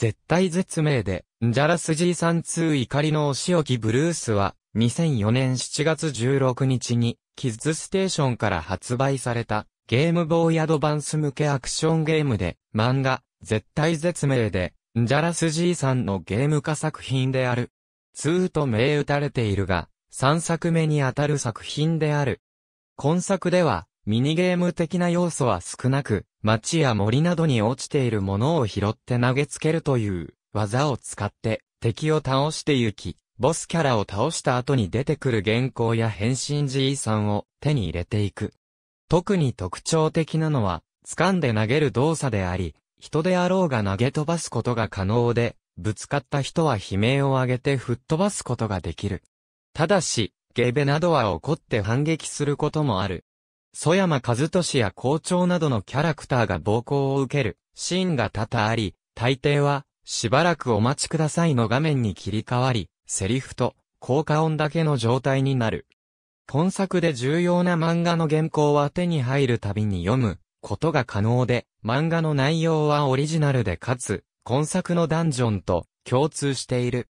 絶対絶命で、ジャラス G32 怒りのお仕置きブルースは、2004年7月16日に、キッズステーションから発売された、ゲームボーイアドバンス向けアクションゲームで、漫画、絶対絶命で、ジャラス G さんのゲーム化作品である。2と銘打たれているが、3作目にあたる作品である。今作では、ミニゲーム的な要素は少なく、町や森などに落ちているものを拾って投げつけるという技を使って敵を倒して行き、ボスキャラを倒した後に出てくる原稿や変身 G さんを手に入れていく。特に特徴的なのは、掴んで投げる動作であり、人であろうが投げ飛ばすことが可能で、ぶつかった人は悲鳴を上げて吹っ飛ばすことができる。ただし、ゲベなどは怒って反撃することもある。曽山和俊や校長などのキャラクターが暴行を受けるシーンが多々あり、大抵は、しばらくお待ちくださいの画面に切り替わり、セリフと効果音だけの状態になる。本作で重要な漫画の原稿は手に入るたびに読むことが可能で、漫画の内容はオリジナルでかつ、今作のダンジョンと共通している。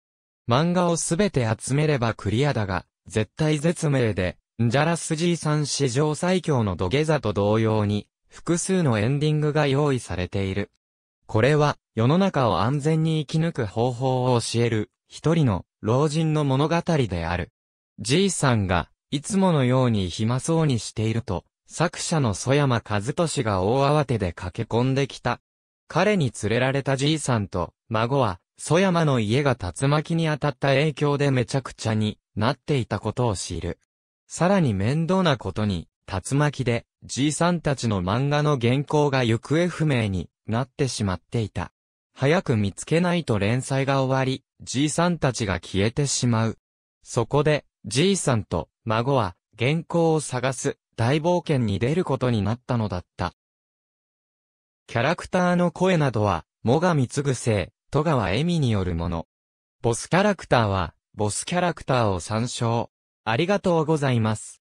漫画をすべて集めればクリアだが、絶対絶命で、じジャラスいさん史上最強の土下座と同様に、複数のエンディングが用意されている。これは、世の中を安全に生き抜く方法を教える、一人の、老人の物語である。いさんが、いつものように暇そうにしていると、作者の曽山和俊が大慌てで駆け込んできた。彼に連れられたいさんと、孫は、曽山の家が竜巻に当たった影響でめちゃくちゃになっていたことを知る。さらに面倒なことに、竜巻で、じいさんたちの漫画の原稿が行方不明になってしまっていた。早く見つけないと連載が終わり、じいさんたちが消えてしまう。そこで、じいさんと孫は原稿を探す大冒険に出ることになったのだった。キャラクターの声などは、もがみつぐせい、戸川恵美によるもの。ボスキャラクターは、ボスキャラクターを参照。ありがとうございます。